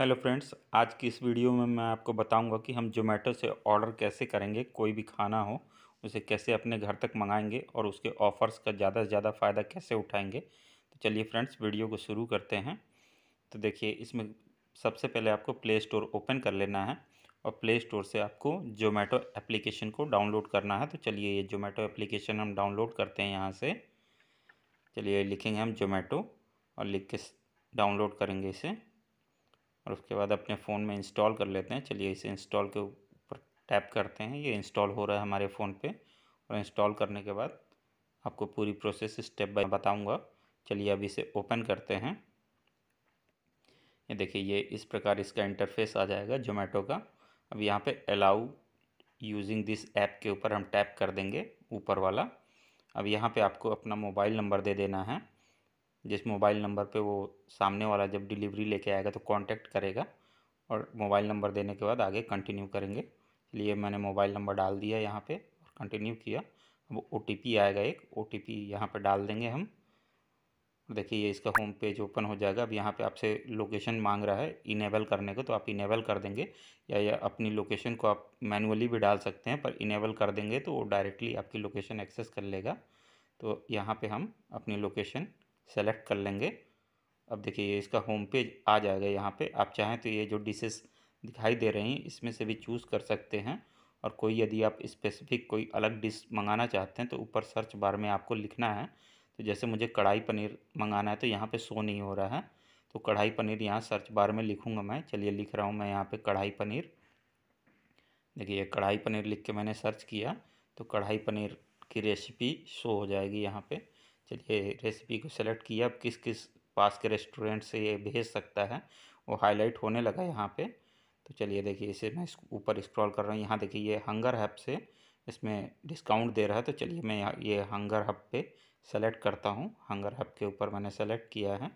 hello friends आज की इस वीडियो में मैं आपको बताऊंगा कि हम जोमेटो से ऑर्डर कैसे करेंगे कोई भी खाना हो उसे कैसे अपने घर तक मंगाएंगे और उसके ऑफ़र्स का ज़्यादा से ज़्यादा फ़ायदा कैसे उठाएंगे तो चलिए फ्रेंड्स वीडियो को शुरू करते हैं तो देखिए इसमें सबसे पहले आपको प्ले स्टोर ओपन कर लेना है और प्ले स्टोर से आपको जोमेटो एप्लीकेशन को डाउनलोड करना है तो चलिए ये जोमेटो एप्लीकेशन हम डाउनलोड करते हैं यहाँ से चलिए लिखेंगे हम जोमेटो और लिख के डाउनलोड करेंगे इसे और उसके बाद अपने फ़ोन में इंस्टॉल कर लेते हैं चलिए इसे इंस्टॉल के ऊपर टैप करते हैं ये इंस्टॉल हो रहा है हमारे फ़ोन पे और इंस्टॉल करने के बाद आपको पूरी प्रोसेस स्टेप बाय बताऊंगा चलिए अब इसे ओपन करते हैं ये देखिए ये इस प्रकार इसका इंटरफेस आ जाएगा जोमेटो का अब यहाँ पर अलाउ यूजिंग दिस ऐप के ऊपर हम टैप कर देंगे ऊपर वाला अब यहाँ पर आपको अपना मोबाइल नंबर दे देना है जिस मोबाइल नंबर पे वो सामने वाला जब डिलीवरी लेके आएगा तो कांटेक्ट करेगा और मोबाइल नंबर देने के बाद आगे कंटिन्यू करेंगे इसलिए मैंने मोबाइल नंबर डाल दिया यहाँ पे और कंटिन्यू किया अब ओ आएगा एक ओ टी पी यहाँ पर डाल देंगे हम देखिए ये इसका होम पेज ओपन हो जाएगा अब यहाँ पे आपसे लोकेशन मांग रहा है इनेबल करने को तो आप इनेबल कर देंगे या, या अपनी लोकेशन को आप मैनुअली भी डाल सकते हैं पर इनेबल कर देंगे तो वो डायरेक्टली आपकी लोकेशन एक्सेस कर लेगा तो यहाँ पे हम अपनी लोकेशन सेलेक्ट कर लेंगे अब देखिए इसका होम पेज आ जाएगा यहाँ पे आप चाहें तो ये जो डिशेस दिखाई दे रही हैं इसमें से भी चूज़ कर सकते हैं और कोई यदि आप स्पेसिफिक कोई अलग डिश मंगाना चाहते हैं तो ऊपर सर्च बार में आपको लिखना है तो जैसे मुझे कढ़ाई पनीर मंगाना है तो यहाँ पे शो नहीं हो रहा है तो कढ़ाई पनीर यहाँ सर्च बार में लिखूँगा मैं चलिए लिख रहा हूँ मैं यहाँ पर कढ़ाई पनीर देखिए कढ़ाई पनीर लिख के मैंने सर्च किया तो कढ़ाई पनीर की रेसिपी शो हो जाएगी यहाँ पे चलिए रेसिपी को सेलेक्ट किया अब किस किस पास के रेस्टोरेंट से ये भेज सकता है वो हाईलाइट होने लगा यहाँ पे तो चलिए देखिए इसे मैं ऊपर स्क्रॉल कर रहा हूँ यहाँ देखिए ये हंगर हब से इसमें डिस्काउंट दे रहा है तो चलिए मैं ये हंगर हब पे सेलेक्ट करता हूँ हंगर हब के ऊपर मैंने सेलेक्ट किया है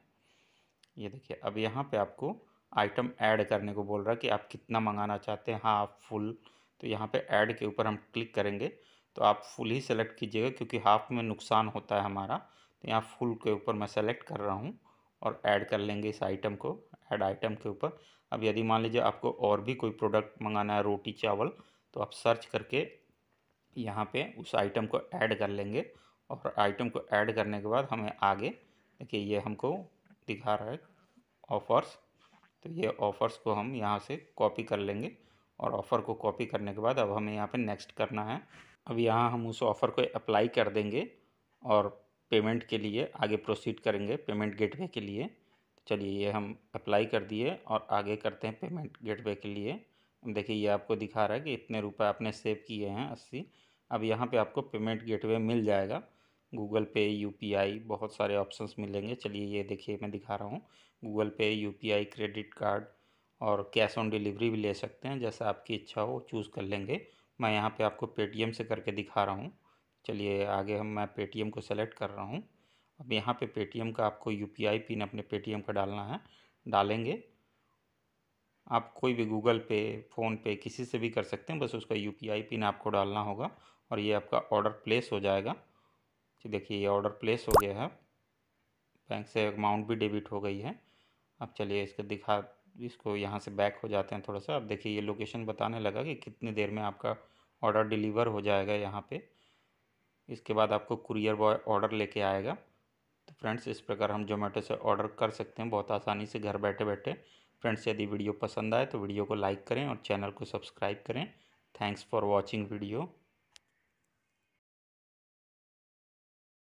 ये देखिए अब यहाँ पे आपको आइटम ऐड करने को बोल रहा है कि आप कितना मंगाना चाहते हैं हाँ आप फुल तो यहाँ पर ऐड के ऊपर हम क्लिक करेंगे तो आप फुल ही सेलेक्ट कीजिएगा क्योंकि हाफ में नुकसान होता है हमारा तो यहाँ फुल के ऊपर मैं सेलेक्ट कर रहा हूँ और ऐड कर लेंगे इस आइटम को ऐड आइटम के ऊपर अब यदि मान लीजिए आपको और भी कोई प्रोडक्ट मंगाना है रोटी चावल तो आप सर्च करके यहाँ पे उस आइटम को ऐड कर लेंगे और आइटम को ऐड करने के बाद हमें आगे देखिए ये हमको दिखा रहा है ऑफ़र्स तो ये ऑफ़र्स को हम यहाँ से कॉपी कर लेंगे और ऑफ़र को कॉपी करने के बाद अब हमें यहाँ पे नेक्स्ट करना है अब यहाँ हम उस ऑफ़र को अप्लाई कर देंगे और पेमेंट के लिए आगे प्रोसीड करेंगे पेमेंट गेटवे के लिए चलिए ये हम अप्लाई कर दिए और आगे करते हैं पेमेंट गेटवे के लिए देखिए ये आपको दिखा रहा है कि इतने रुपए आपने सेव किए हैं अस्सी अब यहाँ पे आपको पेमेंट गेटवे मिल जाएगा गूगल पे यूपीआई बहुत सारे ऑप्शंस मिलेंगे चलिए ये देखिए मैं दिखा रहा हूँ Google Pay UPI credit card और कैश ऑन डिलीवरी भी ले सकते हैं जैसा आपकी इच्छा हो चूज़ कर लेंगे मैं यहाँ पे आपको पेटीएम से करके दिखा रहा हूँ चलिए आगे हम मैं पेटीएम को सेलेक्ट कर रहा हूँ अब यहाँ पे पेटीएम का आपको यूपीआई पिन अपने पेटीएम का डालना है डालेंगे आप कोई भी गूगल पे फ़ोन पे किसी से भी कर सकते हैं बस उसका यू पिन आपको डालना होगा और ये आपका ऑर्डर प्लेस हो जाएगा देखिए ये ऑर्डर प्लेस हो गया है बैंक से अमाउंट भी डेबिट हो गई है अब चलिए इसको दिखा इसको यहाँ से बैक हो जाते हैं थोड़ा सा अब देखिए ये लोकेशन बताने लगा कि कितनी देर में आपका ऑर्डर डिलीवर हो जाएगा यहाँ पे इसके बाद आपको कुरियर बॉय ऑर्डर लेके आएगा तो फ्रेंड्स इस प्रकार हम जोमेटो से ऑर्डर कर सकते हैं बहुत आसानी से घर बैठे बैठे फ्रेंड्स यदि वीडियो पसंद आए तो वीडियो को लाइक करें और चैनल को सब्सक्राइब करें थैंक्स फॉर वॉचिंग वीडियो